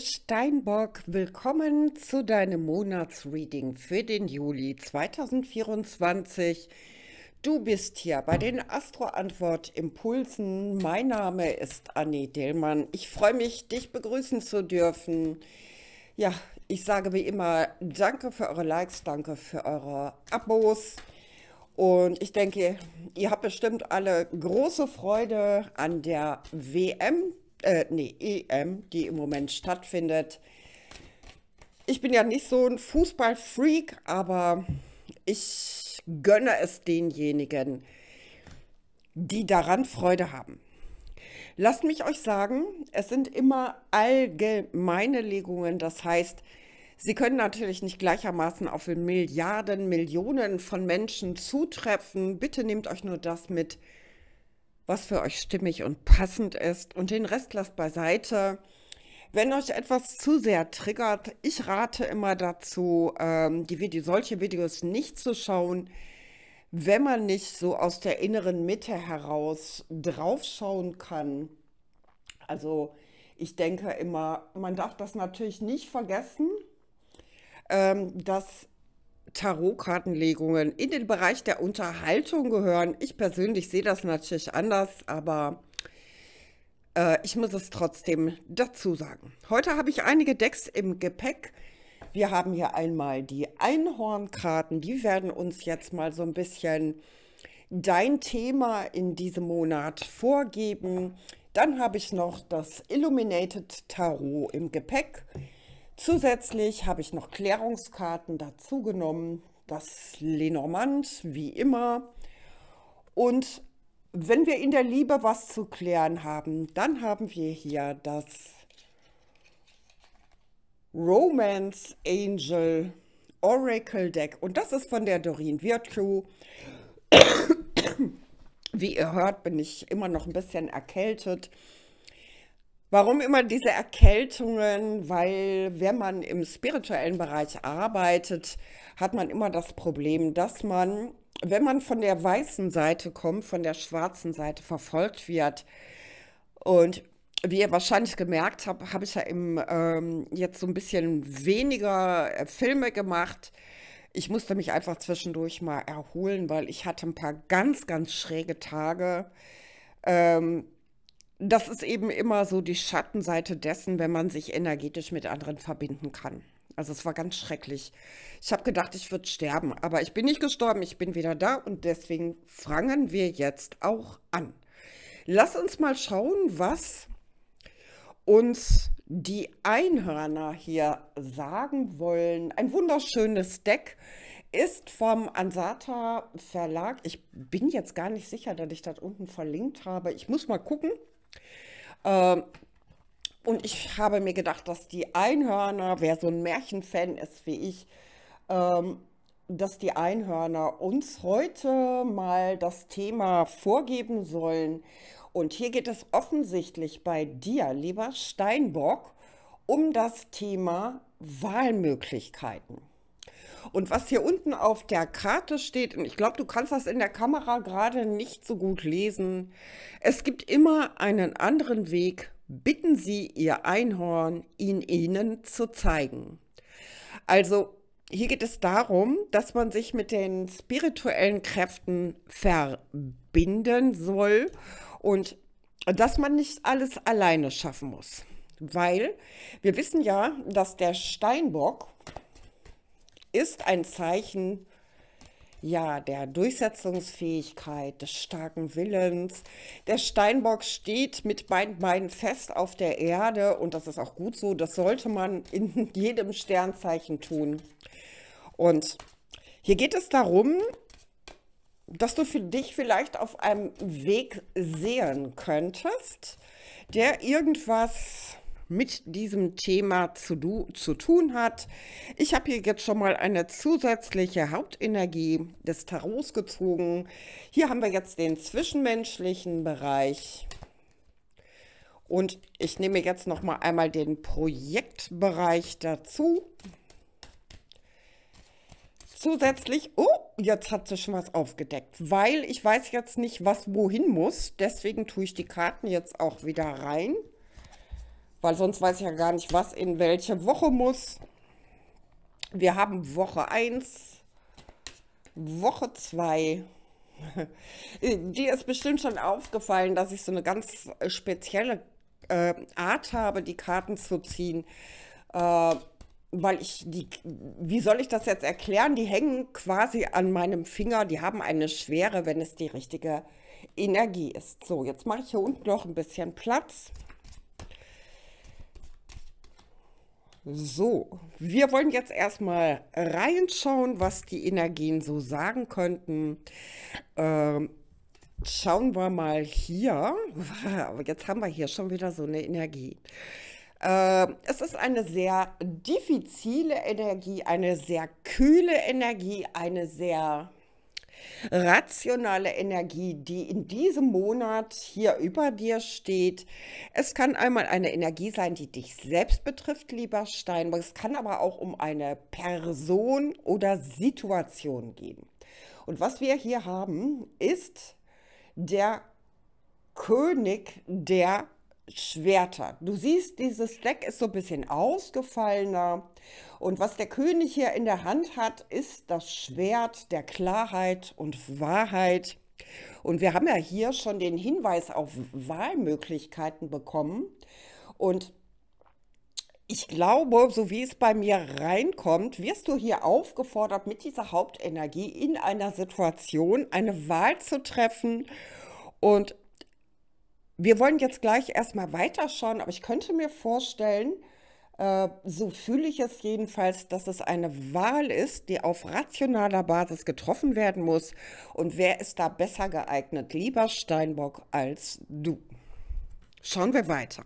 Steinbock. Willkommen zu deinem Monatsreading für den Juli 2024. Du bist hier bei den Astro-Antwort Impulsen. Mein Name ist Annie Dillmann. Ich freue mich, dich begrüßen zu dürfen. Ja, ich sage wie immer, danke für eure Likes, danke für eure Abos. Und ich denke, ihr habt bestimmt alle große Freude an der WM, äh, nee, EM, die im Moment stattfindet. Ich bin ja nicht so ein Fußballfreak, aber ich gönne es denjenigen, die daran Freude haben. Lasst mich euch sagen, es sind immer allgemeine Legungen, das heißt, sie können natürlich nicht gleichermaßen auf Milliarden, Millionen von Menschen zutreffen. Bitte nehmt euch nur das mit, was für euch stimmig und passend ist und den Rest lasst beiseite. Wenn euch etwas zu sehr triggert, ich rate immer dazu, ähm, die Video, solche Videos nicht zu schauen, wenn man nicht so aus der inneren Mitte heraus draufschauen kann. Also ich denke immer, man darf das natürlich nicht vergessen, ähm, dass Tarotkartenlegungen in den Bereich der Unterhaltung gehören. Ich persönlich sehe das natürlich anders, aber äh, ich muss es trotzdem dazu sagen. Heute habe ich einige Decks im Gepäck. Wir haben hier einmal die Einhornkarten. Die werden uns jetzt mal so ein bisschen dein Thema in diesem Monat vorgeben. Dann habe ich noch das Illuminated Tarot im Gepäck. Zusätzlich habe ich noch Klärungskarten dazu genommen, das Lenormand wie immer. Und wenn wir in der Liebe was zu klären haben, dann haben wir hier das Romance Angel Oracle Deck. Und das ist von der Doreen Virtue. Wie ihr hört, bin ich immer noch ein bisschen erkältet. Warum immer diese Erkältungen? Weil wenn man im spirituellen Bereich arbeitet, hat man immer das Problem, dass man, wenn man von der weißen Seite kommt, von der schwarzen Seite verfolgt wird. Und wie ihr wahrscheinlich gemerkt habt, habe ich ja im, ähm, jetzt so ein bisschen weniger äh, Filme gemacht. Ich musste mich einfach zwischendurch mal erholen, weil ich hatte ein paar ganz, ganz schräge Tage. Ähm, das ist eben immer so die Schattenseite dessen, wenn man sich energetisch mit anderen verbinden kann. Also es war ganz schrecklich. Ich habe gedacht, ich würde sterben, aber ich bin nicht gestorben, ich bin wieder da und deswegen fangen wir jetzt auch an. Lass uns mal schauen, was uns die Einhörner hier sagen wollen. Ein wunderschönes Deck ist vom Ansata Verlag. Ich bin jetzt gar nicht sicher, dass ich das unten verlinkt habe. Ich muss mal gucken. Ähm, und ich habe mir gedacht, dass die Einhörner, wer so ein Märchenfan ist wie ich, ähm, dass die Einhörner uns heute mal das Thema vorgeben sollen. Und hier geht es offensichtlich bei dir, lieber Steinbock, um das Thema Wahlmöglichkeiten. Und was hier unten auf der Karte steht, und ich glaube, du kannst das in der Kamera gerade nicht so gut lesen, es gibt immer einen anderen Weg. Bitten Sie Ihr Einhorn, ihn Ihnen zu zeigen. Also hier geht es darum, dass man sich mit den spirituellen Kräften verbinden soll und dass man nicht alles alleine schaffen muss. Weil wir wissen ja, dass der Steinbock ist ein Zeichen ja, der Durchsetzungsfähigkeit, des starken Willens. Der Steinbock steht mit beiden Beinen fest auf der Erde und das ist auch gut so. Das sollte man in jedem Sternzeichen tun. Und hier geht es darum, dass du für dich vielleicht auf einem Weg sehen könntest, der irgendwas mit diesem Thema zu, du, zu tun hat. Ich habe hier jetzt schon mal eine zusätzliche Hauptenergie des Tarots gezogen. Hier haben wir jetzt den zwischenmenschlichen Bereich. Und ich nehme jetzt noch mal einmal den Projektbereich dazu. Zusätzlich, oh, jetzt hat sie schon was aufgedeckt, weil ich weiß jetzt nicht, was wohin muss. Deswegen tue ich die Karten jetzt auch wieder rein. Weil sonst weiß ich ja gar nicht, was in welche Woche muss. Wir haben Woche 1, Woche 2. Dir ist bestimmt schon aufgefallen, dass ich so eine ganz äh, spezielle äh, Art habe, die Karten zu ziehen. Äh, weil ich die, wie soll ich das jetzt erklären? Die hängen quasi an meinem Finger, die haben eine Schwere, wenn es die richtige Energie ist. So, jetzt mache ich hier unten noch ein bisschen Platz. So, wir wollen jetzt erstmal reinschauen, was die Energien so sagen könnten. Ähm, schauen wir mal hier. Jetzt haben wir hier schon wieder so eine Energie. Ähm, es ist eine sehr diffizile Energie, eine sehr kühle Energie, eine sehr rationale Energie, die in diesem Monat hier über dir steht. Es kann einmal eine Energie sein, die dich selbst betrifft, lieber Steinbock. Es kann aber auch um eine Person oder Situation gehen. Und was wir hier haben, ist der König der Schwerter. Du siehst, dieses Deck ist so ein bisschen ausgefallener. Und was der König hier in der Hand hat, ist das Schwert der Klarheit und Wahrheit. Und wir haben ja hier schon den Hinweis auf Wahlmöglichkeiten bekommen. Und ich glaube, so wie es bei mir reinkommt, wirst du hier aufgefordert, mit dieser Hauptenergie in einer Situation eine Wahl zu treffen. Und wir wollen jetzt gleich erstmal weiterschauen, aber ich könnte mir vorstellen, äh, so fühle ich es jedenfalls, dass es eine Wahl ist, die auf rationaler Basis getroffen werden muss. Und wer ist da besser geeignet, lieber Steinbock, als du? Schauen wir weiter.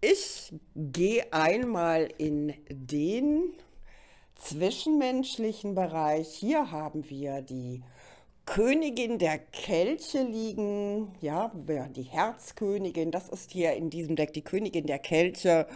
Ich gehe einmal in den zwischenmenschlichen Bereich. Hier haben wir die Königin der Kelche liegen. Ja, die Herzkönigin, das ist hier in diesem Deck die Königin der Kelche.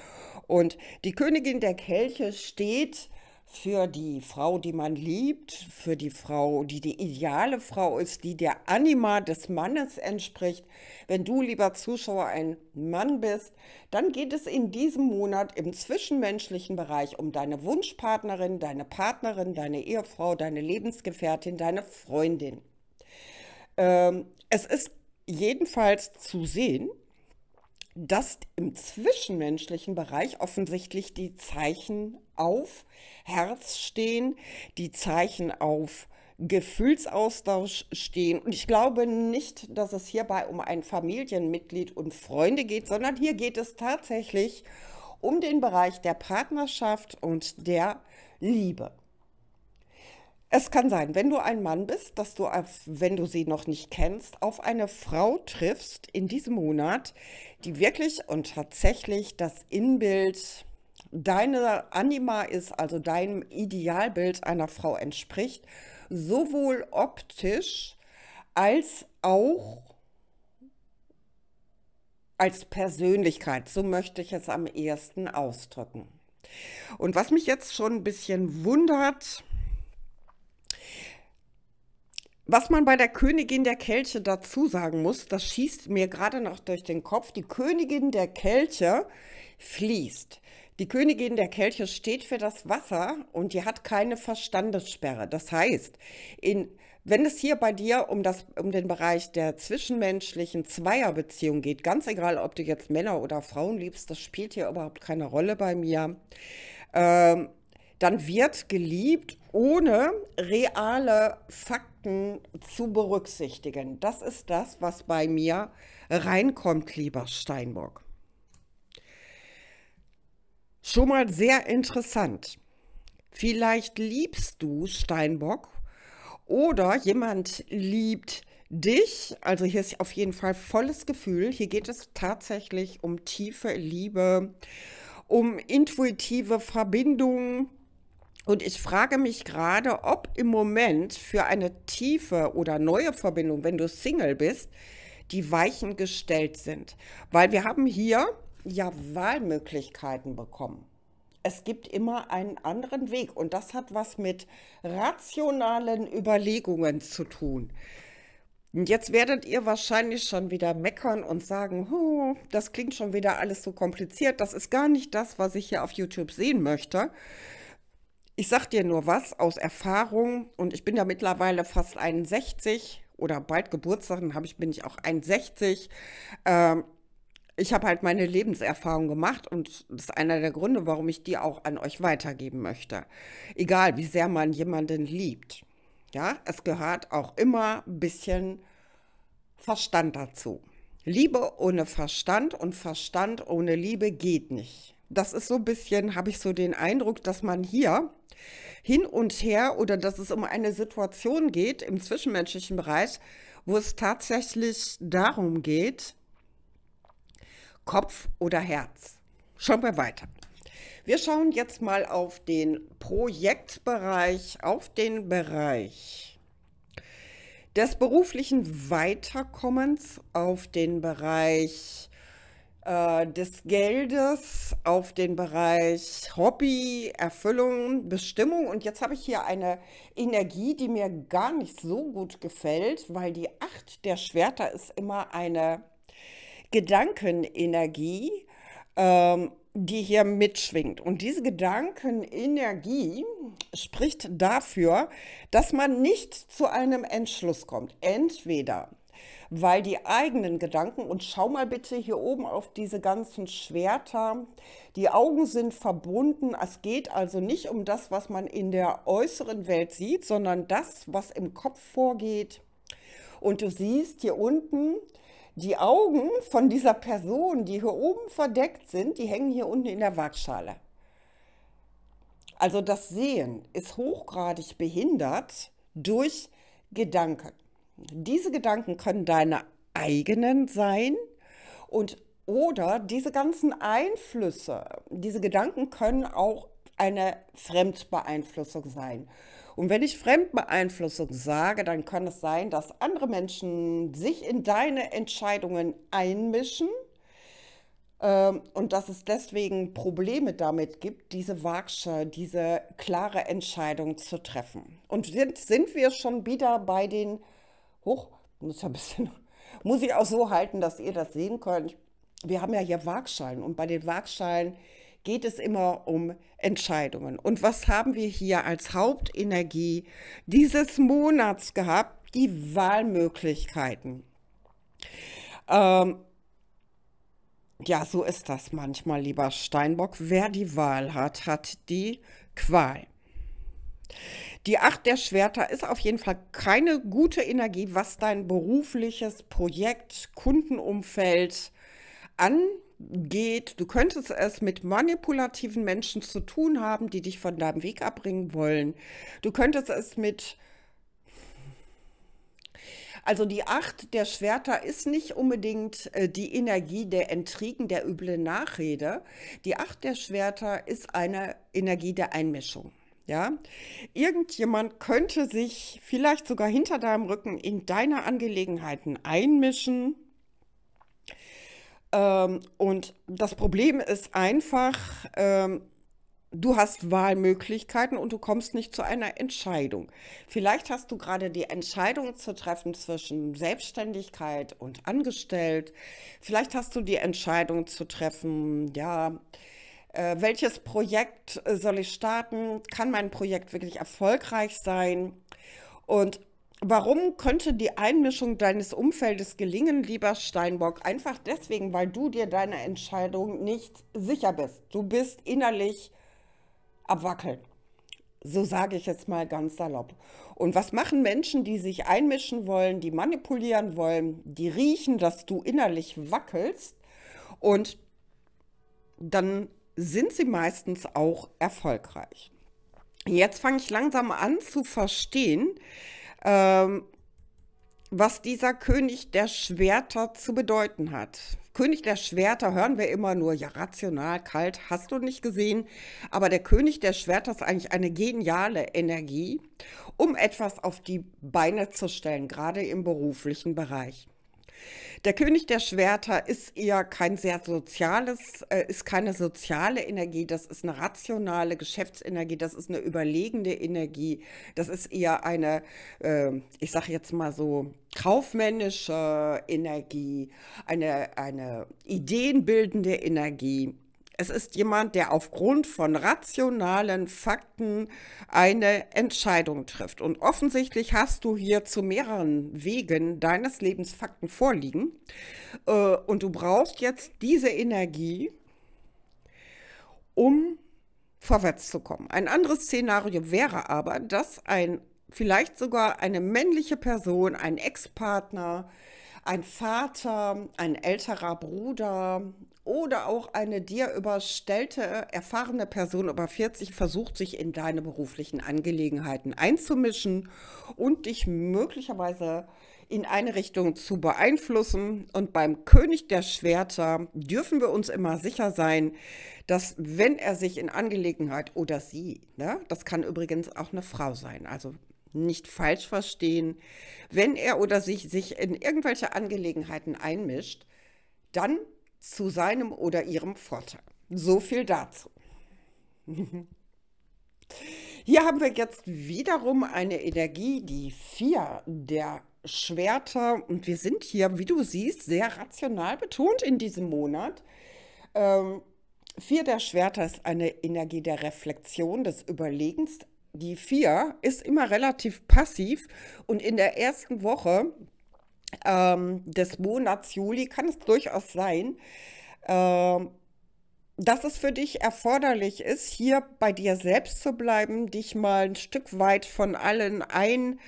Und die Königin der Kelche steht für die Frau, die man liebt, für die Frau, die die ideale Frau ist, die der Anima des Mannes entspricht. Wenn du, lieber Zuschauer, ein Mann bist, dann geht es in diesem Monat im zwischenmenschlichen Bereich um deine Wunschpartnerin, deine Partnerin, deine Ehefrau, deine Lebensgefährtin, deine Freundin. Ähm, es ist jedenfalls zu sehen, dass im zwischenmenschlichen Bereich offensichtlich die Zeichen auf Herz stehen, die Zeichen auf Gefühlsaustausch stehen. Und ich glaube nicht, dass es hierbei um ein Familienmitglied und Freunde geht, sondern hier geht es tatsächlich um den Bereich der Partnerschaft und der Liebe. Es kann sein, wenn du ein Mann bist, dass du, wenn du sie noch nicht kennst, auf eine Frau triffst in diesem Monat, die wirklich und tatsächlich das Innenbild deiner Anima ist, also deinem Idealbild einer Frau entspricht, sowohl optisch als auch als Persönlichkeit. So möchte ich es am ehesten ausdrücken. Und was mich jetzt schon ein bisschen wundert, was man bei der Königin der Kelche dazu sagen muss, das schießt mir gerade noch durch den Kopf, die Königin der Kelche fließt. Die Königin der Kelche steht für das Wasser und die hat keine Verstandessperre. Das heißt, in, wenn es hier bei dir um, das, um den Bereich der zwischenmenschlichen Zweierbeziehung geht, ganz egal, ob du jetzt Männer oder Frauen liebst, das spielt hier überhaupt keine Rolle bei mir. Ähm, dann wird geliebt, ohne reale Fakten zu berücksichtigen. Das ist das, was bei mir reinkommt, lieber Steinbock. Schon mal sehr interessant. Vielleicht liebst du Steinbock oder jemand liebt dich. Also hier ist auf jeden Fall volles Gefühl. Hier geht es tatsächlich um tiefe Liebe, um intuitive Verbindungen. Und ich frage mich gerade, ob im Moment für eine tiefe oder neue Verbindung, wenn du Single bist, die Weichen gestellt sind. Weil wir haben hier ja Wahlmöglichkeiten bekommen. Es gibt immer einen anderen Weg und das hat was mit rationalen Überlegungen zu tun. Und jetzt werdet ihr wahrscheinlich schon wieder meckern und sagen, oh, das klingt schon wieder alles so kompliziert, das ist gar nicht das, was ich hier auf YouTube sehen möchte. Ich sag dir nur was aus Erfahrung und ich bin ja mittlerweile fast 61 oder bald Geburtstag, dann ich, bin ich auch 61. Ähm, ich habe halt meine Lebenserfahrung gemacht und das ist einer der Gründe, warum ich die auch an euch weitergeben möchte. Egal, wie sehr man jemanden liebt. Ja, es gehört auch immer ein bisschen Verstand dazu. Liebe ohne Verstand und Verstand ohne Liebe geht nicht. Das ist so ein bisschen, habe ich so den Eindruck, dass man hier hin und her oder dass es um eine Situation geht im zwischenmenschlichen Bereich, wo es tatsächlich darum geht, Kopf oder Herz. Schauen wir weiter. Wir schauen jetzt mal auf den Projektbereich, auf den Bereich des beruflichen Weiterkommens, auf den Bereich äh, des Geldes auf den Bereich Hobby, Erfüllung, Bestimmung. Und jetzt habe ich hier eine Energie, die mir gar nicht so gut gefällt, weil die Acht der Schwerter ist immer eine Gedankenenergie, ähm, die hier mitschwingt. Und diese Gedankenenergie spricht dafür, dass man nicht zu einem Entschluss kommt. Entweder weil die eigenen Gedanken, und schau mal bitte hier oben auf diese ganzen Schwerter, die Augen sind verbunden. Es geht also nicht um das, was man in der äußeren Welt sieht, sondern das, was im Kopf vorgeht. Und du siehst hier unten, die Augen von dieser Person, die hier oben verdeckt sind, die hängen hier unten in der Waagschale. Also das Sehen ist hochgradig behindert durch Gedanken. Diese Gedanken können deine eigenen sein und oder diese ganzen Einflüsse, diese Gedanken können auch eine Fremdbeeinflussung sein. Und wenn ich Fremdbeeinflussung sage, dann kann es sein, dass andere Menschen sich in deine Entscheidungen einmischen ähm, und dass es deswegen Probleme damit gibt, diese Waage, diese klare Entscheidung zu treffen. Und jetzt sind wir schon wieder bei den hoch, muss ja ein bisschen, muss ich auch so halten, dass ihr das sehen könnt. Wir haben ja hier Waagschalen und bei den Waagschalen geht es immer um Entscheidungen. Und was haben wir hier als Hauptenergie dieses Monats gehabt? Die Wahlmöglichkeiten. Ähm, ja, so ist das manchmal, lieber Steinbock. Wer die Wahl hat, hat die Qual. Die Acht der Schwerter ist auf jeden Fall keine gute Energie, was dein berufliches Projekt, Kundenumfeld angeht. Du könntest es mit manipulativen Menschen zu tun haben, die dich von deinem Weg abbringen wollen. Du könntest es mit also die Acht der Schwerter ist nicht unbedingt äh, die Energie der Intrigen, der üblen Nachrede. Die Acht der Schwerter ist eine Energie der Einmischung. Ja, irgendjemand könnte sich vielleicht sogar hinter deinem Rücken in deine Angelegenheiten einmischen. Ähm, und das Problem ist einfach, ähm, du hast Wahlmöglichkeiten und du kommst nicht zu einer Entscheidung. Vielleicht hast du gerade die Entscheidung zu treffen zwischen Selbstständigkeit und Angestellt. Vielleicht hast du die Entscheidung zu treffen, ja, äh, welches Projekt äh, soll ich starten? Kann mein Projekt wirklich erfolgreich sein? Und warum könnte die Einmischung deines Umfeldes gelingen, lieber Steinbock? Einfach deswegen, weil du dir deiner Entscheidung nicht sicher bist. Du bist innerlich abwackeln. So sage ich jetzt mal ganz salopp. Und was machen Menschen, die sich einmischen wollen, die manipulieren wollen, die riechen, dass du innerlich wackelst und dann sind sie meistens auch erfolgreich. Jetzt fange ich langsam an zu verstehen, ähm, was dieser König der Schwerter zu bedeuten hat. König der Schwerter hören wir immer nur, ja, rational, kalt, hast du nicht gesehen. Aber der König der Schwerter ist eigentlich eine geniale Energie, um etwas auf die Beine zu stellen, gerade im beruflichen Bereich. Der König der Schwerter ist eher kein sehr soziales, äh, ist keine soziale Energie, das ist eine rationale Geschäftsenergie, das ist eine überlegende Energie, das ist eher eine, äh, ich sage jetzt mal so, kaufmännische Energie, eine, eine ideenbildende Energie. Es ist jemand, der aufgrund von rationalen Fakten eine Entscheidung trifft. Und offensichtlich hast du hier zu mehreren Wegen deines Lebens Fakten vorliegen. Äh, und du brauchst jetzt diese Energie, um vorwärts zu kommen. Ein anderes Szenario wäre aber, dass ein vielleicht sogar eine männliche Person, ein Ex-Partner, ein Vater, ein älterer Bruder, oder auch eine dir überstellte, erfahrene Person über 40 versucht, sich in deine beruflichen Angelegenheiten einzumischen und dich möglicherweise in eine Richtung zu beeinflussen. Und beim König der Schwerter dürfen wir uns immer sicher sein, dass wenn er sich in Angelegenheit oder sie, ne, das kann übrigens auch eine Frau sein, also nicht falsch verstehen, wenn er oder sie sich in irgendwelche Angelegenheiten einmischt, dann zu seinem oder ihrem Vorteil. So viel dazu. Hier haben wir jetzt wiederum eine Energie, die vier der Schwerter. Und wir sind hier, wie du siehst, sehr rational betont in diesem Monat. Ähm, vier der Schwerter ist eine Energie der Reflexion, des Überlegens. Die vier ist immer relativ passiv und in der ersten Woche ähm, des Monats Juli kann es durchaus sein, äh, dass es für dich erforderlich ist, hier bei dir selbst zu bleiben, dich mal ein Stück weit von allen ein,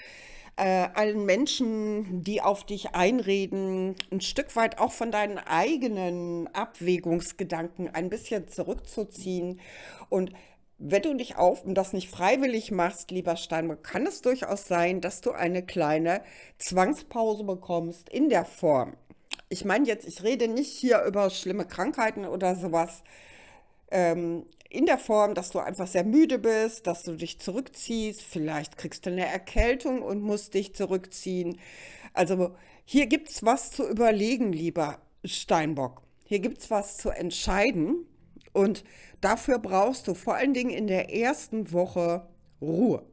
äh, allen Menschen, die auf dich einreden, ein Stück weit auch von deinen eigenen Abwägungsgedanken ein bisschen zurückzuziehen und wenn du dich auf und das nicht freiwillig machst, lieber Steinbock, kann es durchaus sein, dass du eine kleine Zwangspause bekommst in der Form. Ich meine jetzt, ich rede nicht hier über schlimme Krankheiten oder sowas. Ähm, in der Form, dass du einfach sehr müde bist, dass du dich zurückziehst, vielleicht kriegst du eine Erkältung und musst dich zurückziehen. Also hier gibt es was zu überlegen, lieber Steinbock. Hier gibt es was zu entscheiden und dafür brauchst du vor allen Dingen in der ersten Woche Ruhe.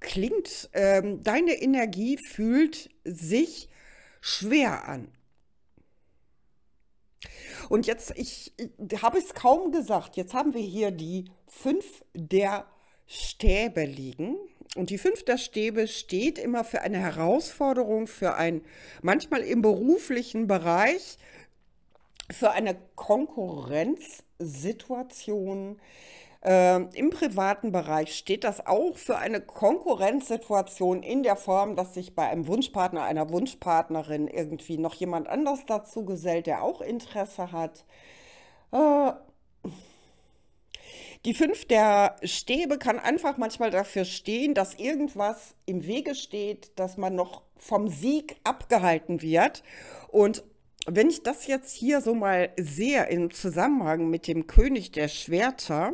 Klingt, ähm, deine Energie fühlt sich schwer an. Und jetzt, ich, ich habe es kaum gesagt, jetzt haben wir hier die fünf der Stäbe liegen. Und die fünf der Stäbe steht immer für eine Herausforderung, für ein, manchmal im beruflichen Bereich, für eine Konkurrenzsituation. Ähm, Im privaten Bereich steht das auch für eine Konkurrenzsituation in der Form, dass sich bei einem Wunschpartner, einer Wunschpartnerin irgendwie noch jemand anders dazu gesellt, der auch Interesse hat. Äh, die fünf der Stäbe kann einfach manchmal dafür stehen, dass irgendwas im Wege steht, dass man noch vom Sieg abgehalten wird. Und wenn ich das jetzt hier so mal sehe im Zusammenhang mit dem König der Schwerter,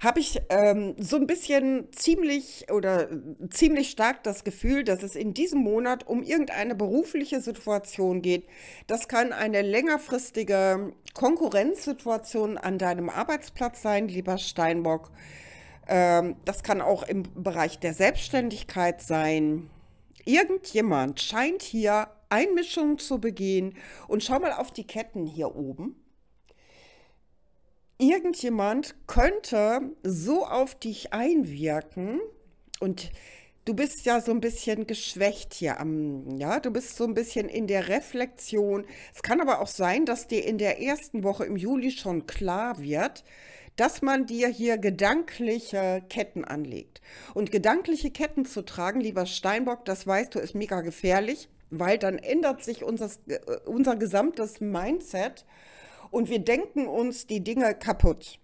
habe ich ähm, so ein bisschen ziemlich oder äh, ziemlich stark das Gefühl, dass es in diesem Monat um irgendeine berufliche Situation geht. Das kann eine längerfristige Konkurrenzsituation an deinem Arbeitsplatz sein, lieber Steinbock. Ähm, das kann auch im Bereich der Selbstständigkeit sein. Irgendjemand scheint hier Einmischung zu begehen. Und schau mal auf die Ketten hier oben. Irgendjemand könnte so auf dich einwirken und du bist ja so ein bisschen geschwächt hier am, ja, du bist so ein bisschen in der Reflexion. Es kann aber auch sein, dass dir in der ersten Woche im Juli schon klar wird, dass man dir hier gedankliche Ketten anlegt. Und gedankliche Ketten zu tragen, lieber Steinbock, das weißt du, ist mega gefährlich, weil dann ändert sich unser, äh, unser gesamtes Mindset und wir denken uns die Dinge kaputt.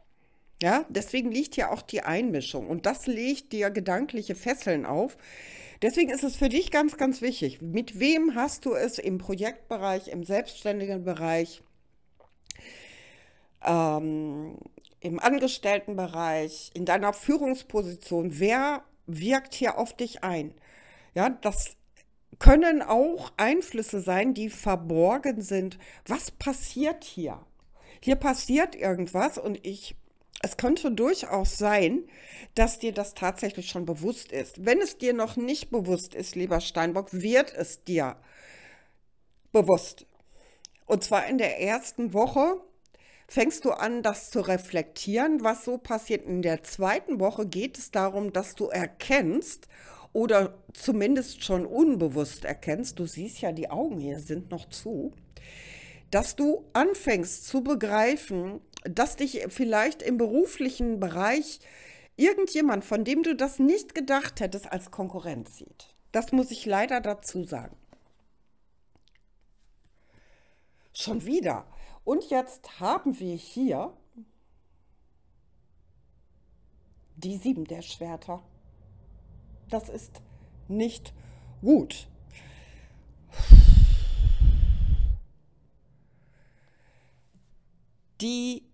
Ja, deswegen liegt hier auch die Einmischung und das legt dir gedankliche Fesseln auf. Deswegen ist es für dich ganz, ganz wichtig. Mit wem hast du es im Projektbereich, im selbstständigen Bereich? Ähm, im Angestelltenbereich, in deiner Führungsposition, wer wirkt hier auf dich ein? Ja, das können auch Einflüsse sein, die verborgen sind. Was passiert hier? Hier passiert irgendwas und ich es könnte durchaus sein, dass dir das tatsächlich schon bewusst ist. Wenn es dir noch nicht bewusst ist, lieber Steinbock, wird es dir bewusst. Und zwar in der ersten Woche fängst du an, das zu reflektieren, was so passiert. In der zweiten Woche geht es darum, dass du erkennst oder zumindest schon unbewusst erkennst, du siehst ja, die Augen hier sind noch zu, dass du anfängst zu begreifen, dass dich vielleicht im beruflichen Bereich irgendjemand, von dem du das nicht gedacht hättest, als Konkurrent sieht. Das muss ich leider dazu sagen. Schon wieder. Und jetzt haben wir hier die sieben der Schwerter. Das ist nicht gut. Die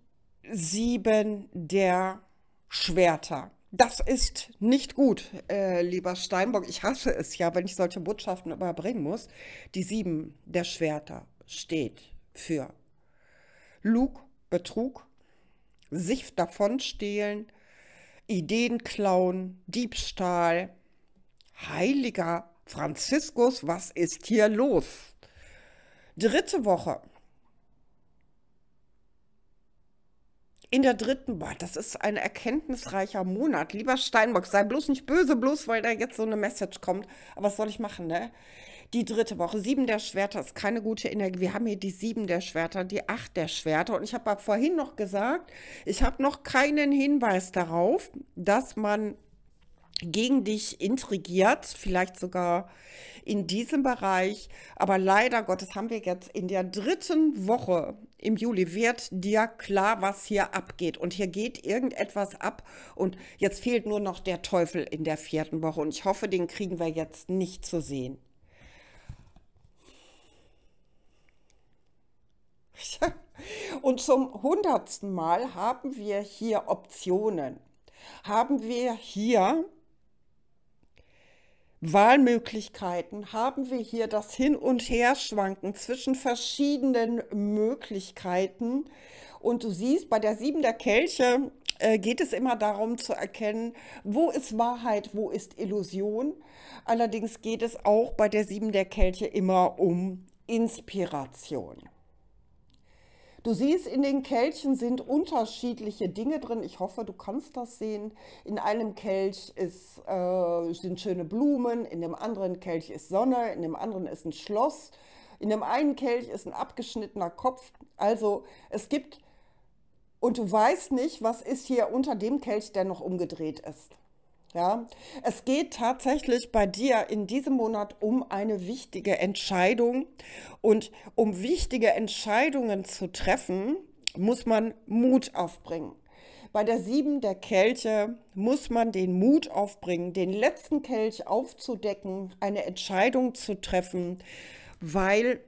sieben der Schwerter. Das ist nicht gut, äh, lieber Steinbock. Ich hasse es ja, wenn ich solche Botschaften überbringen muss. Die sieben der Schwerter steht für Lug, Betrug, sich davonstehlen, Ideen klauen, Diebstahl. Heiliger Franziskus, was ist hier los? Dritte Woche. In der dritten, boah, das ist ein erkenntnisreicher Monat. Lieber Steinbock, sei bloß nicht böse, bloß weil da jetzt so eine Message kommt. Aber was soll ich machen, ne? Die dritte Woche, sieben der Schwerter ist keine gute Energie. Wir haben hier die sieben der Schwerter, die acht der Schwerter. Und ich habe vorhin noch gesagt, ich habe noch keinen Hinweis darauf, dass man gegen dich intrigiert, vielleicht sogar in diesem Bereich. Aber leider Gottes haben wir jetzt in der dritten Woche im Juli wird dir klar, was hier abgeht. Und hier geht irgendetwas ab. Und jetzt fehlt nur noch der Teufel in der vierten Woche. Und ich hoffe, den kriegen wir jetzt nicht zu sehen. Und zum hundertsten Mal haben wir hier Optionen. Haben wir hier Wahlmöglichkeiten? Haben wir hier das Hin- und Herschwanken zwischen verschiedenen Möglichkeiten? Und du siehst, bei der Sieben der Kelche äh, geht es immer darum zu erkennen, wo ist Wahrheit, wo ist Illusion. Allerdings geht es auch bei der Sieben der Kelche immer um Inspiration. Du siehst, in den Kelchen sind unterschiedliche Dinge drin. Ich hoffe, du kannst das sehen. In einem Kelch ist, äh, sind schöne Blumen, in dem anderen Kelch ist Sonne, in dem anderen ist ein Schloss, in dem einen Kelch ist ein abgeschnittener Kopf. Also es gibt, und du weißt nicht, was ist hier unter dem Kelch, der noch umgedreht ist. Ja, es geht tatsächlich bei dir in diesem Monat um eine wichtige Entscheidung und um wichtige Entscheidungen zu treffen, muss man Mut aufbringen. Bei der Sieben der Kelche muss man den Mut aufbringen, den letzten Kelch aufzudecken, eine Entscheidung zu treffen, weil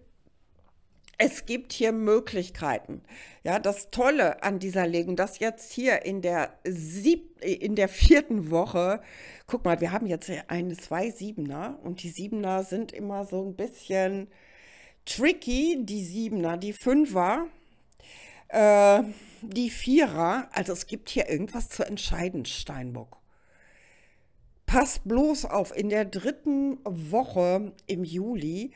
es gibt hier Möglichkeiten. Ja, das Tolle an dieser Legung, dass jetzt hier in der sieb, in der vierten Woche, guck mal, wir haben jetzt eine zwei Siebener und die Siebener sind immer so ein bisschen tricky, die Siebener, die Fünfer, äh, die Vierer. Also es gibt hier irgendwas zu entscheiden, Steinbock. Pass bloß auf, in der dritten Woche im Juli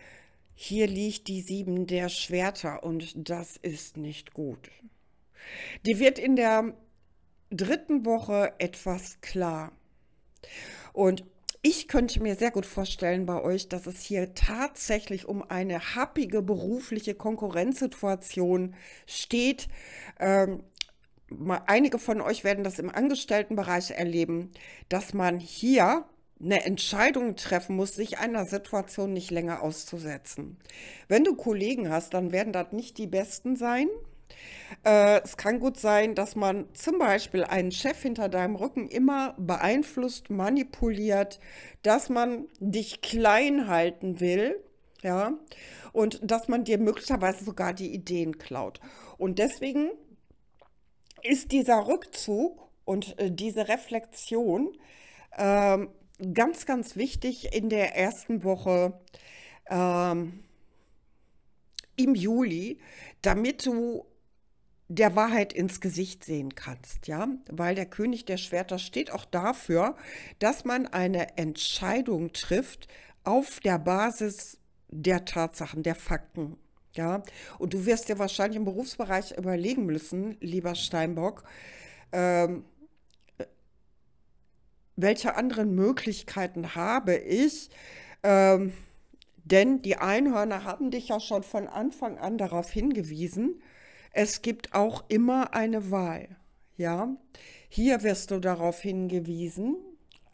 hier liegt die sieben der Schwerter und das ist nicht gut. Die wird in der dritten Woche etwas klar. Und ich könnte mir sehr gut vorstellen bei euch, dass es hier tatsächlich um eine happige berufliche Konkurrenzsituation steht. Ähm, einige von euch werden das im Angestelltenbereich erleben, dass man hier eine Entscheidung treffen muss, sich einer Situation nicht länger auszusetzen. Wenn du Kollegen hast, dann werden das nicht die Besten sein. Äh, es kann gut sein, dass man zum Beispiel einen Chef hinter deinem Rücken immer beeinflusst, manipuliert, dass man dich klein halten will, ja, und dass man dir möglicherweise sogar die Ideen klaut. Und deswegen ist dieser Rückzug und äh, diese Reflexion ähm, ganz, ganz wichtig in der ersten Woche ähm, im Juli, damit du der Wahrheit ins Gesicht sehen kannst, ja, weil der König der Schwerter steht auch dafür, dass man eine Entscheidung trifft auf der Basis der Tatsachen, der Fakten, ja. Und du wirst dir wahrscheinlich im Berufsbereich überlegen müssen, lieber Steinbock, ähm, welche anderen Möglichkeiten habe ich? Ähm, denn die Einhörner haben dich ja schon von Anfang an darauf hingewiesen, es gibt auch immer eine Wahl. Ja, hier wirst du darauf hingewiesen,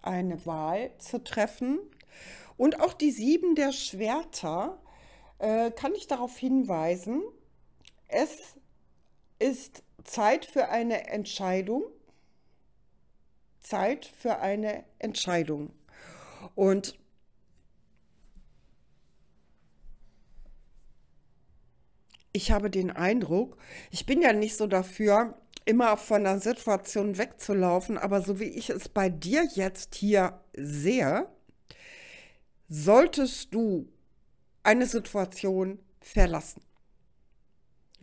eine Wahl zu treffen. Und auch die sieben der Schwerter äh, kann ich darauf hinweisen, es ist Zeit für eine Entscheidung Zeit für eine Entscheidung. Und ich habe den Eindruck, ich bin ja nicht so dafür, immer von der Situation wegzulaufen, aber so wie ich es bei dir jetzt hier sehe, solltest du eine Situation verlassen.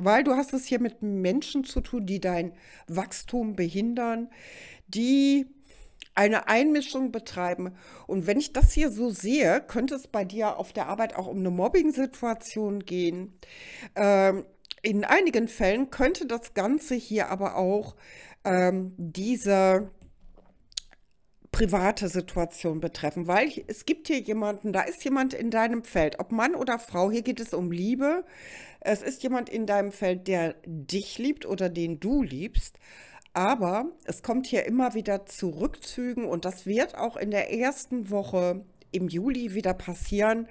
Weil du hast es hier mit Menschen zu tun, die dein Wachstum behindern, die eine Einmischung betreiben. Und wenn ich das hier so sehe, könnte es bei dir auf der Arbeit auch um eine Mobbing-Situation gehen. Ähm, in einigen Fällen könnte das Ganze hier aber auch ähm, diese private Situation betreffen, weil es gibt hier jemanden, da ist jemand in deinem Feld, ob Mann oder Frau, hier geht es um Liebe. Es ist jemand in deinem Feld, der dich liebt oder den du liebst. Aber es kommt hier immer wieder zu Rückzügen und das wird auch in der ersten Woche im Juli wieder passieren.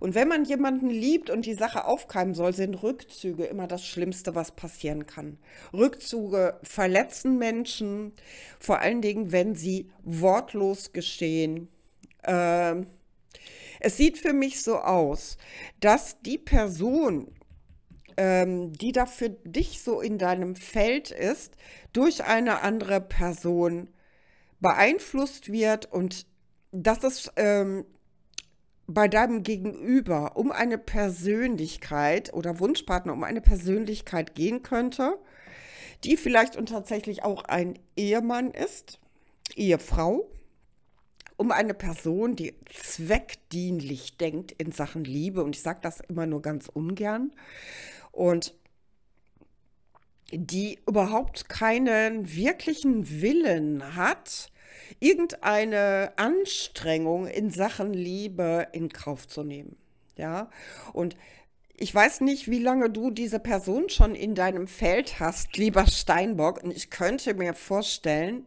Und wenn man jemanden liebt und die Sache aufkeimen soll, sind Rückzüge immer das Schlimmste, was passieren kann. Rückzüge verletzen Menschen, vor allen Dingen, wenn sie wortlos geschehen. Äh, es sieht für mich so aus, dass die Person, ähm, die da für dich so in deinem Feld ist, durch eine andere Person beeinflusst wird und dass es ähm, bei deinem Gegenüber um eine Persönlichkeit oder Wunschpartner um eine Persönlichkeit gehen könnte, die vielleicht und tatsächlich auch ein Ehemann ist, Ehefrau, um eine Person, die zweckdienlich denkt in Sachen Liebe. Und ich sage das immer nur ganz ungern. Und die überhaupt keinen wirklichen Willen hat, irgendeine Anstrengung in Sachen Liebe in Kauf zu nehmen. Ja, und ich weiß nicht, wie lange du diese Person schon in deinem Feld hast, lieber Steinbock. Und ich könnte mir vorstellen,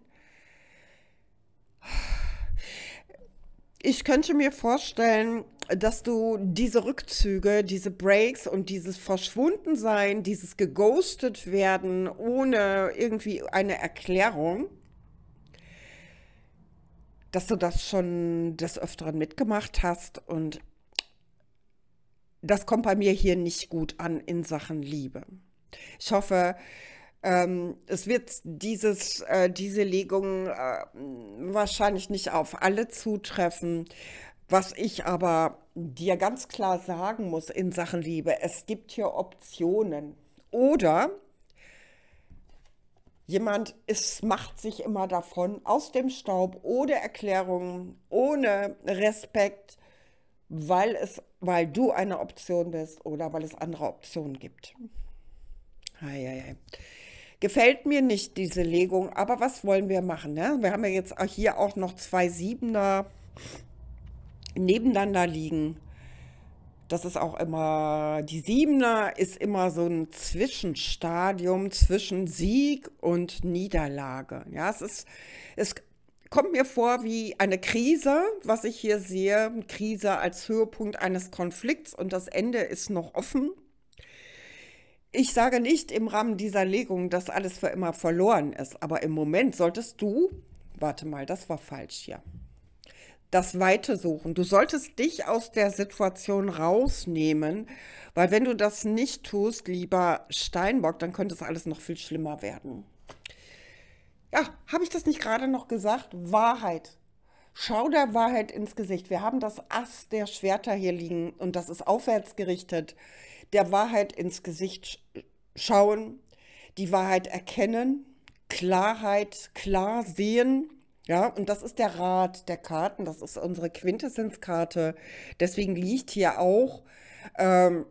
ich könnte mir vorstellen, dass du diese Rückzüge, diese Breaks und dieses Verschwundensein, dieses geghostet werden ohne irgendwie eine Erklärung, dass du das schon des Öfteren mitgemacht hast und das kommt bei mir hier nicht gut an in Sachen Liebe. Ich hoffe, ähm, es wird dieses, äh, diese Legung äh, wahrscheinlich nicht auf alle zutreffen. Was ich aber dir ganz klar sagen muss in Sachen Liebe, es gibt hier Optionen. Oder Jemand ist, macht sich immer davon aus dem Staub, ohne Erklärungen, ohne Respekt, weil, es, weil du eine Option bist oder weil es andere Optionen gibt. Eieiei. Gefällt mir nicht diese Legung, aber was wollen wir machen? Ne? Wir haben ja jetzt hier auch noch zwei Siebener nebeneinander liegen das ist auch immer, die Siebener ist immer so ein Zwischenstadium zwischen Sieg und Niederlage. Ja, es ist, es kommt mir vor wie eine Krise, was ich hier sehe, Krise als Höhepunkt eines Konflikts und das Ende ist noch offen. Ich sage nicht im Rahmen dieser Legung, dass alles für immer verloren ist, aber im Moment solltest du, warte mal, das war falsch hier. Ja das Weite suchen. Du solltest dich aus der Situation rausnehmen, weil wenn du das nicht tust, lieber Steinbock, dann könnte es alles noch viel schlimmer werden. Ja, habe ich das nicht gerade noch gesagt? Wahrheit. Schau der Wahrheit ins Gesicht. Wir haben das Ass der Schwerter hier liegen und das ist aufwärts gerichtet. Der Wahrheit ins Gesicht schauen, die Wahrheit erkennen, Klarheit klar sehen ja, und das ist der Rat der Karten, das ist unsere Quintessenzkarte. Deswegen liegt hier auch ähm,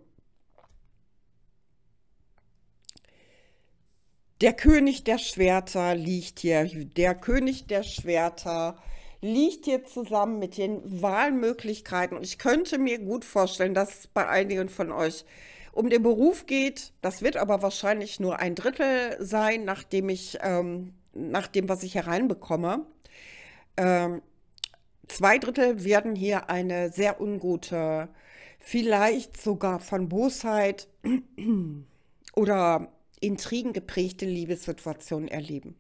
der König der Schwerter, liegt hier der König der Schwerter liegt hier zusammen mit den Wahlmöglichkeiten. Und ich könnte mir gut vorstellen, dass es bei einigen von euch um den Beruf geht. Das wird aber wahrscheinlich nur ein Drittel sein, nachdem ich, ähm, nach dem, was ich hereinbekomme. Ähm, zwei Drittel werden hier eine sehr ungute, vielleicht sogar von Bosheit oder Intrigen geprägte Liebessituation erleben.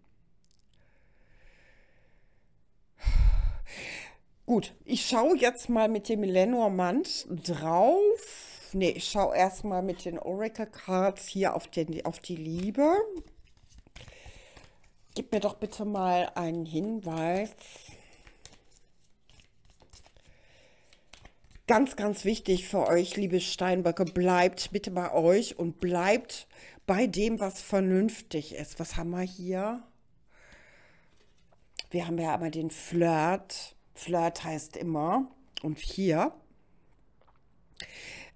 Gut, ich schaue jetzt mal mit dem Lenormand drauf. Ne, ich schaue erstmal mit den Oracle Cards hier auf, den, auf die Liebe. Gib mir doch bitte mal einen Hinweis. Ganz, ganz wichtig für euch, liebe Steinböcke, bleibt bitte bei euch und bleibt bei dem, was vernünftig ist. Was haben wir hier? Wir haben ja einmal den Flirt. Flirt heißt immer. Und hier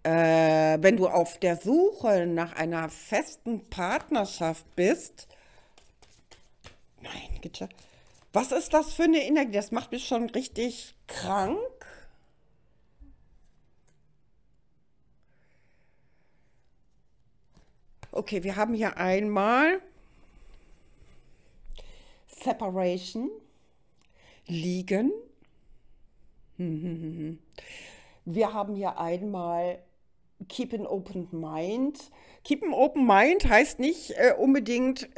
äh, wenn du auf der Suche nach einer festen Partnerschaft bist, Nein, Gitter. Was ist das für eine Energie? Das macht mich schon richtig krank. Okay, wir haben hier einmal Separation, Liegen. Wir haben hier einmal Keep an Open Mind. Keep an Open Mind heißt nicht äh, unbedingt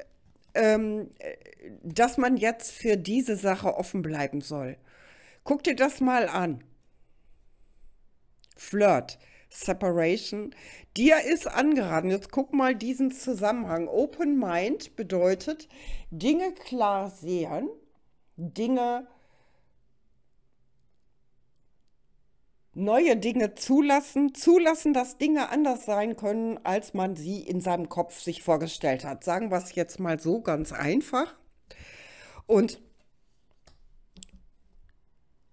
ähm, äh, dass man jetzt für diese Sache offen bleiben soll. Guck dir das mal an. Flirt, Separation. Dir ist angeraten. Jetzt guck mal diesen Zusammenhang. Open Mind bedeutet Dinge klar sehen, Dinge, neue Dinge zulassen, zulassen, dass Dinge anders sein können, als man sie in seinem Kopf sich vorgestellt hat. Sagen wir es jetzt mal so ganz einfach. Und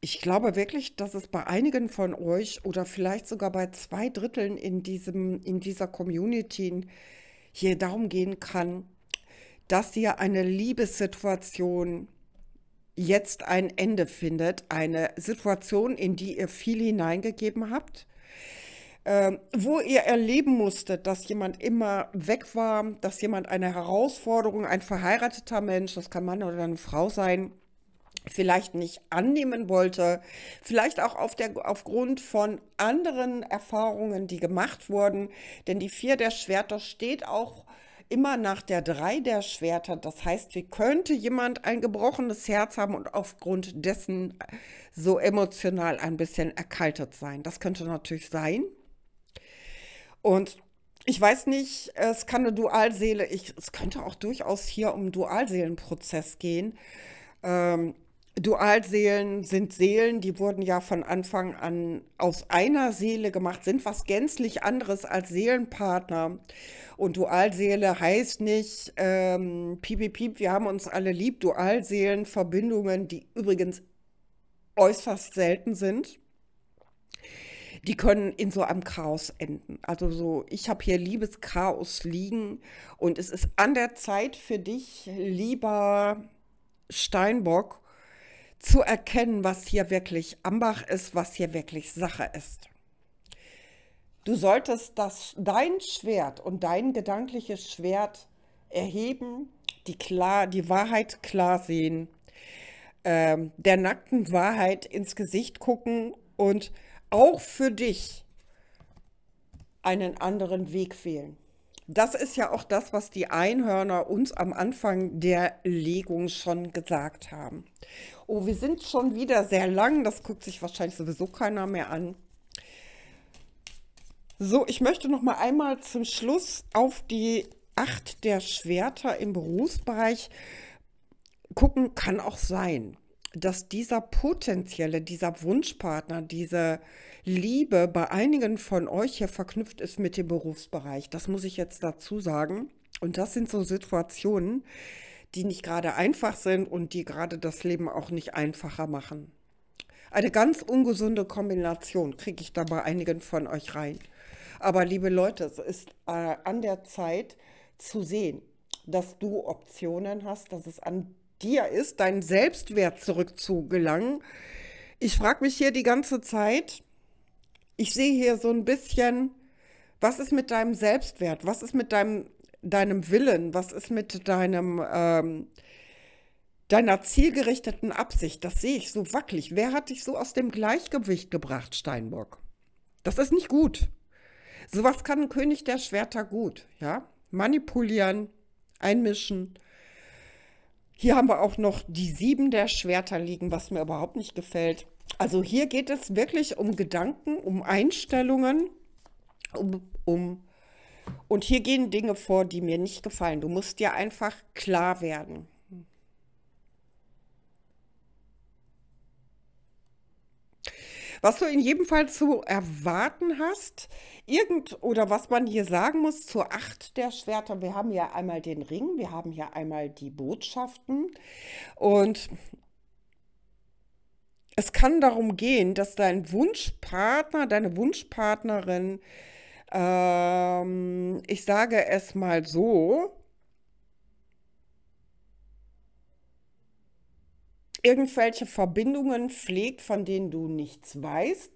ich glaube wirklich, dass es bei einigen von euch oder vielleicht sogar bei zwei Dritteln in, diesem, in dieser Community hier darum gehen kann, dass ihr eine Liebessituation jetzt ein Ende findet. Eine Situation, in die ihr viel hineingegeben habt, äh, wo ihr erleben musstet, dass jemand immer weg war, dass jemand eine Herausforderung, ein verheirateter Mensch, das kann Mann oder eine Frau sein, vielleicht nicht annehmen wollte, vielleicht auch auf der, aufgrund von anderen Erfahrungen, die gemacht wurden. Denn die Vier der Schwerter steht auch immer nach der Drei der Schwerter. Das heißt, wie könnte jemand ein gebrochenes Herz haben und aufgrund dessen so emotional ein bisschen erkaltet sein? Das könnte natürlich sein. Und ich weiß nicht, es kann eine Dualseele, ich, es könnte auch durchaus hier um einen Dualseelenprozess gehen. Ähm, Dualseelen sind Seelen, die wurden ja von Anfang an aus einer Seele gemacht, sind was gänzlich anderes als Seelenpartner. Und Dualseele heißt nicht, ähm, piep, piep, wir haben uns alle lieb. Dualseelenverbindungen, die übrigens äußerst selten sind die können in so einem Chaos enden. Also so, ich habe hier Liebeschaos liegen und es ist an der Zeit für dich, lieber Steinbock, zu erkennen, was hier wirklich Ambach ist, was hier wirklich Sache ist. Du solltest das, dein Schwert und dein gedankliches Schwert erheben, die, klar, die Wahrheit klar sehen, äh, der nackten Wahrheit ins Gesicht gucken und auch für dich einen anderen Weg wählen. Das ist ja auch das, was die Einhörner uns am Anfang der Legung schon gesagt haben. Oh, wir sind schon wieder sehr lang. Das guckt sich wahrscheinlich sowieso keiner mehr an. So, ich möchte noch mal einmal zum Schluss auf die Acht der Schwerter im Berufsbereich gucken. Kann auch sein dass dieser potenzielle, dieser Wunschpartner, diese Liebe bei einigen von euch hier verknüpft ist mit dem Berufsbereich. Das muss ich jetzt dazu sagen. Und das sind so Situationen, die nicht gerade einfach sind und die gerade das Leben auch nicht einfacher machen. Eine ganz ungesunde Kombination kriege ich da bei einigen von euch rein. Aber liebe Leute, es ist äh, an der Zeit zu sehen, dass du Optionen hast, dass es an dir ist, deinen Selbstwert zurückzugelangen. Ich frage mich hier die ganze Zeit, ich sehe hier so ein bisschen, was ist mit deinem Selbstwert? Was ist mit deinem, deinem Willen? Was ist mit deinem, ähm, deiner zielgerichteten Absicht? Das sehe ich so wackelig. Wer hat dich so aus dem Gleichgewicht gebracht, Steinbock? Das ist nicht gut. Sowas kann ein König der Schwerter gut, ja? Manipulieren, einmischen. Hier haben wir auch noch die sieben der Schwerter liegen, was mir überhaupt nicht gefällt. Also hier geht es wirklich um Gedanken, um Einstellungen, um, um und hier gehen Dinge vor, die mir nicht gefallen. Du musst dir einfach klar werden. Was du in jedem Fall zu erwarten hast, irgend oder was man hier sagen muss zu Acht der Schwerter. Wir haben ja einmal den Ring, wir haben hier einmal die Botschaften und es kann darum gehen, dass dein Wunschpartner, deine Wunschpartnerin, ähm, ich sage es mal so, irgendwelche Verbindungen pflegt, von denen du nichts weißt.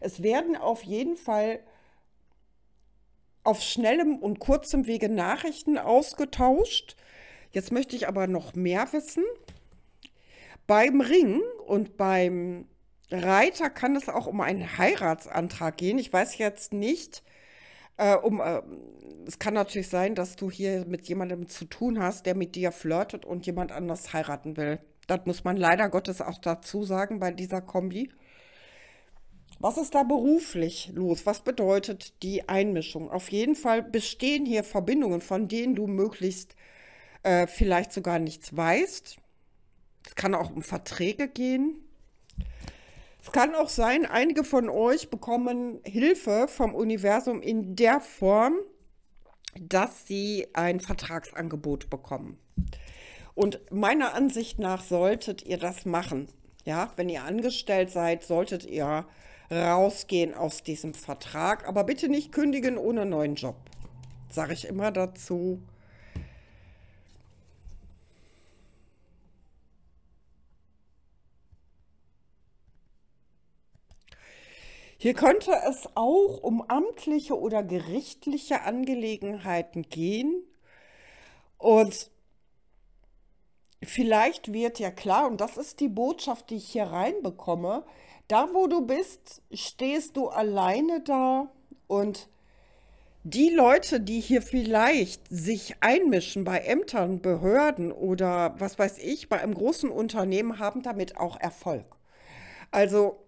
Es werden auf jeden Fall auf schnellem und kurzem Wege Nachrichten ausgetauscht. Jetzt möchte ich aber noch mehr wissen. Beim Ring und beim Reiter kann es auch um einen Heiratsantrag gehen. Ich weiß jetzt nicht, äh, um, äh, es kann natürlich sein, dass du hier mit jemandem zu tun hast, der mit dir flirtet und jemand anders heiraten will. Das muss man leider Gottes auch dazu sagen bei dieser Kombi. Was ist da beruflich los? Was bedeutet die Einmischung? Auf jeden Fall bestehen hier Verbindungen, von denen du möglichst äh, vielleicht sogar nichts weißt. Es kann auch um Verträge gehen. Es kann auch sein, einige von euch bekommen Hilfe vom Universum in der Form, dass sie ein Vertragsangebot bekommen. Und meiner Ansicht nach solltet ihr das machen. Ja, wenn ihr angestellt seid, solltet ihr rausgehen aus diesem Vertrag, aber bitte nicht kündigen ohne neuen Job. Sage ich immer dazu. Hier könnte es auch um amtliche oder gerichtliche Angelegenheiten gehen. Und vielleicht wird ja klar, und das ist die Botschaft, die ich hier reinbekomme, da wo du bist, stehst du alleine da und die Leute, die hier vielleicht sich einmischen bei Ämtern, Behörden oder was weiß ich, bei einem großen Unternehmen, haben damit auch Erfolg. Also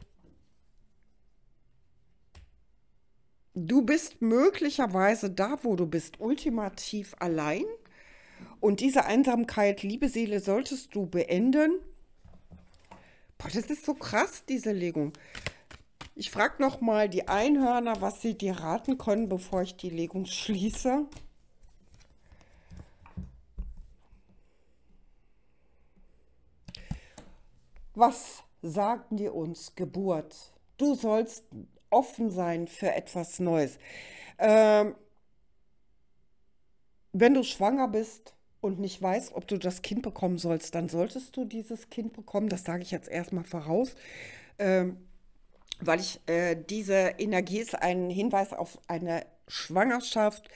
du bist möglicherweise da, wo du bist, ultimativ allein und diese Einsamkeit, liebe Seele, solltest du beenden. Boah, das ist so krass, diese Legung. Ich frage nochmal die Einhörner, was sie dir raten können, bevor ich die Legung schließe. Was sagten die uns? Geburt. Du sollst offen sein für etwas Neues. Ähm, wenn du schwanger bist, und nicht weißt, ob du das Kind bekommen sollst, dann solltest du dieses Kind bekommen. Das sage ich jetzt erstmal voraus, ähm, weil ich äh, diese Energie ist ein Hinweis auf eine Schwangerschaft.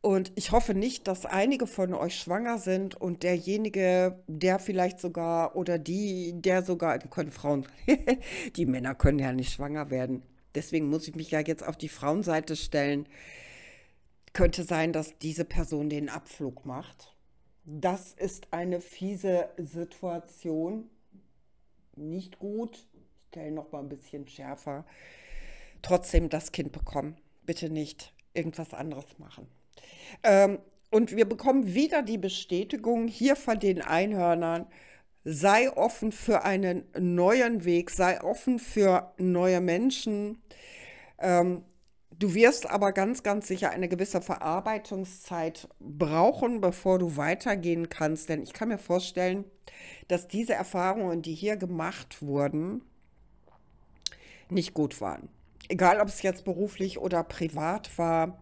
Und ich hoffe nicht, dass einige von euch schwanger sind und derjenige, der vielleicht sogar oder die, der sogar, können Frauen, die Männer können ja nicht schwanger werden. Deswegen muss ich mich ja jetzt auf die Frauenseite stellen. Könnte sein, dass diese Person den Abflug macht das ist eine fiese Situation. Nicht gut. Ich stelle noch mal ein bisschen schärfer. Trotzdem das Kind bekommen. Bitte nicht irgendwas anderes machen. Ähm, und wir bekommen wieder die Bestätigung hier von den Einhörnern, sei offen für einen neuen Weg, sei offen für neue Menschen. Ähm, Du wirst aber ganz, ganz sicher eine gewisse Verarbeitungszeit brauchen, bevor du weitergehen kannst. Denn ich kann mir vorstellen, dass diese Erfahrungen, die hier gemacht wurden, nicht gut waren. Egal, ob es jetzt beruflich oder privat war.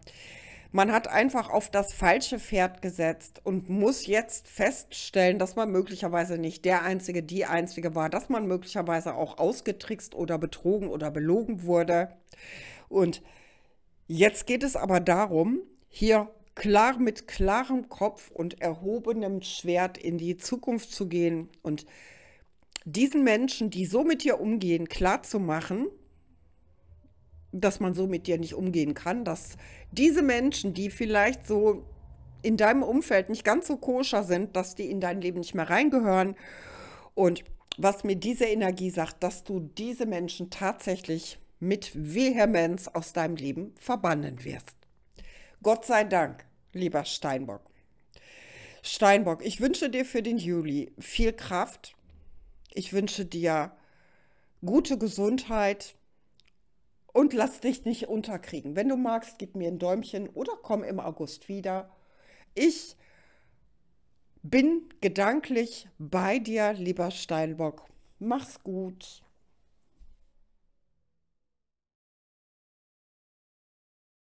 Man hat einfach auf das falsche Pferd gesetzt und muss jetzt feststellen, dass man möglicherweise nicht der Einzige, die Einzige war, dass man möglicherweise auch ausgetrickst oder betrogen oder belogen wurde. Und Jetzt geht es aber darum, hier klar mit klarem Kopf und erhobenem Schwert in die Zukunft zu gehen und diesen Menschen, die so mit dir umgehen, klar zu machen, dass man so mit dir nicht umgehen kann, dass diese Menschen, die vielleicht so in deinem Umfeld nicht ganz so koscher sind, dass die in dein Leben nicht mehr reingehören und was mir diese Energie sagt, dass du diese Menschen tatsächlich mit Vehemenz aus deinem Leben verbannen wirst. Gott sei Dank, lieber Steinbock. Steinbock, ich wünsche dir für den Juli viel Kraft. Ich wünsche dir gute Gesundheit und lass dich nicht unterkriegen. Wenn du magst, gib mir ein Däumchen oder komm im August wieder. Ich bin gedanklich bei dir, lieber Steinbock. Mach's gut.